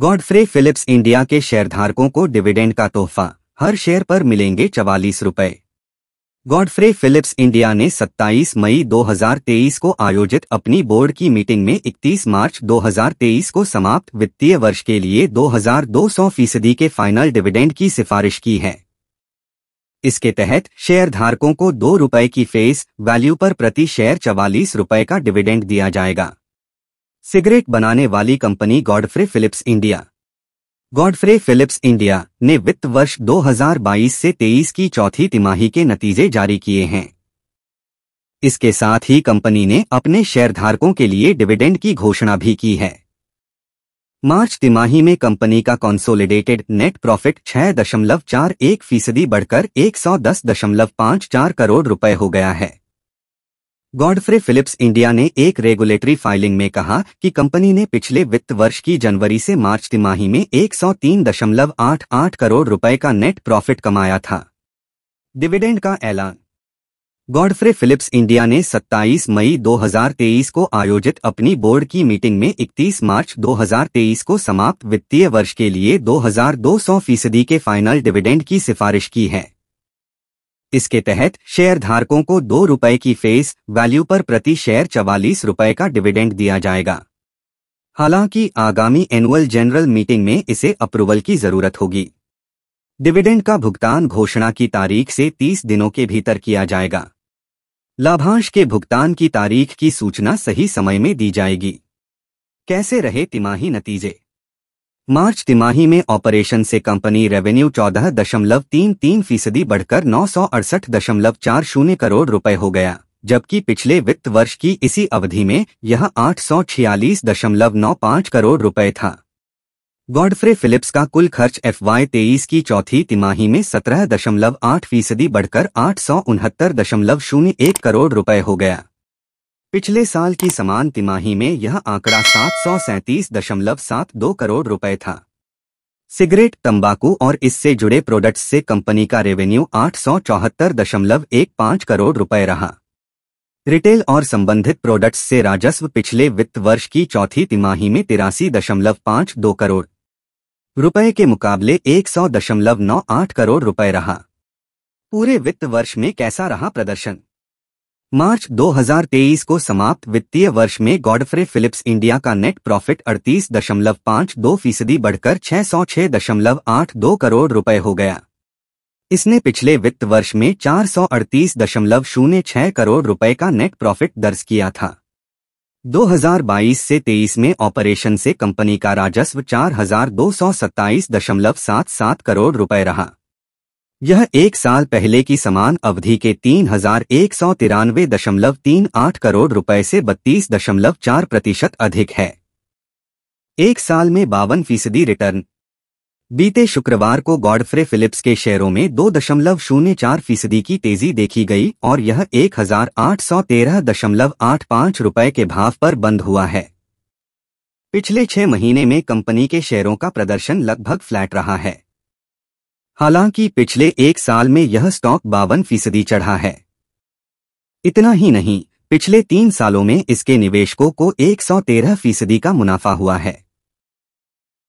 Godfrey Phillips India के शेयरधारकों को डिविडेंड का तोहफा हर शेयर पर मिलेंगे चवालीस रुपये गॉडफ्रे फिलिप्स इंडिया ने 27 मई 2023 को आयोजित अपनी बोर्ड की मीटिंग में 31 मार्च 2023 को समाप्त वित्तीय वर्ष के लिए 2200 फीसदी के फाइनल डिविडेंड की सिफारिश की है इसके तहत शेयरधारकों को दो रुपये की फेस वैल्यू पर प्रति शेयर चवालीस रुपये का डिविडेंड दिया जाएगा सिगरेट बनाने वाली company Godfrey Phillips India Godfrey Phillips India ने वित्त वर्ष 2022 से 23 की चौथी तिमाही के नतीजे जारी किए हैं इसके साथ ही कंपनी ने अपने शेयरधारकों के लिए डिविडेंड की घोषणा भी की है मार्च तिमाही में कंपनी का कॉन्सोलिडेटेड नेट प्रॉफिट छह दशमलव चार एक फीसदी बढ़कर एक सौ दस दशमलव पाँच चार करोड़ रुपए हो गया है गॉडफ्रे फिलिप्स इंडिया ने एक रेगुलेटरी फाइलिंग में कहा कि कंपनी ने पिछले वित्त वर्ष की जनवरी से मार्च तिमाही में 103.88 करोड़ रुपए का नेट प्रॉफिट कमाया था डिविडेंड का ऐलान गॉडफ्रे फिलिप्स इंडिया ने 27 मई 2023 को आयोजित अपनी बोर्ड की मीटिंग में 31 मार्च 2023 को समाप्त वित्तीय वर्ष के लिए 2200 फीसदी के फाइनल डिविडेंड की सिफारिश की है इसके तहत शेयर धारकों को दो रुपए की फेस वैल्यू पर प्रति शेयर चवालीस रुपए का डिविडेंड दिया जाएगा हालांकि आगामी एनुअल जनरल मीटिंग में इसे अप्रूवल की जरूरत होगी डिविडेंड का भुगतान घोषणा की तारीख से 30 दिनों के भीतर किया जाएगा लाभांश के भुगतान की तारीख की सूचना सही समय में दी जाएगी कैसे रहे तिमाही नतीजे मार्च तिमाही में ऑपरेशन से कंपनी रेवेन्यू चौदह दशमलव तीन तीन फीसदी बढ़कर नौ सौ अड़सठ दशमलव चार शून्य करोड़ रुपए हो गया जबकि पिछले वित्त वर्ष की इसी अवधि में यह आठ सौ छियालीस दशमलव नौ पाँच करोड़ रुपए था गॉडफ्रे फिलिप्स का कुल खर्च एफ वाई तेईस की चौथी तिमाही में सत्रह दशमलव आठ फीसदी बढ़कर आठ सौ उनहत्तर दशमलव शून्य एक करोड़ रुपए हो गया पिछले साल की समान तिमाही में यह आंकड़ा सात करोड़ रुपए था सिगरेट तंबाकू और इससे जुड़े प्रोडक्ट्स से कंपनी का रेवेन्यू आठ करोड़ रुपए रहा रिटेल और संबंधित प्रोडक्ट्स से राजस्व पिछले वित्त वर्ष की चौथी तिमाही में तिरासी दशमलव पाँच दो करोड़ रुपए के मुकाबले एक सौ दशमलव नौ आठ करोड़ रुपए रहा पूरे वित्त वर्ष में कैसा रहा प्रदर्शन मार्च 2023 को समाप्त वित्तीय वर्ष में गॉडफ्रे फिलिप्स इंडिया का नेट प्रॉफिट अड़तीस दशमलव पाँच दो फीसदी बढ़कर छह सौ छह दशमलव आठ दो करोड़ रुपए हो गया इसने पिछले वित्त वर्ष में चार सौ अड़तीस दशमलव शून्य छह करोड़ रुपए का नेट प्रॉफिट दर्ज किया था 2022 से 23 में ऑपरेशन से कंपनी का राजस्व चार हजार दो सौ सत्ताईस दशमलव सात सात करोड़ रुपए रहा यह एक साल पहले की समान अवधि के तीन हजार एक सौ तिरानवे दशमलव तीन आठ करोड़ रुपए से बत्तीस दशमलव चार प्रतिशत अधिक है एक साल में बावन फीसदी रिटर्न बीते शुक्रवार को गॉडफ्रे फिलिप्स के शेयरों में दो दशमलव शून्य चार फीसदी की तेजी देखी गई और यह एक हजार आठ सौ तेरह दशमलव आठ पाँच रुपए के भाव पर बंद हुआ है पिछले छह महीने में कंपनी के शेयरों का प्रदर्शन लगभग फ्लैट रहा है हालांकि पिछले एक साल में यह स्टॉक बावन फीसदी चढ़ा है इतना ही नहीं पिछले तीन सालों में इसके निवेशकों को 113 फीसदी का मुनाफा हुआ है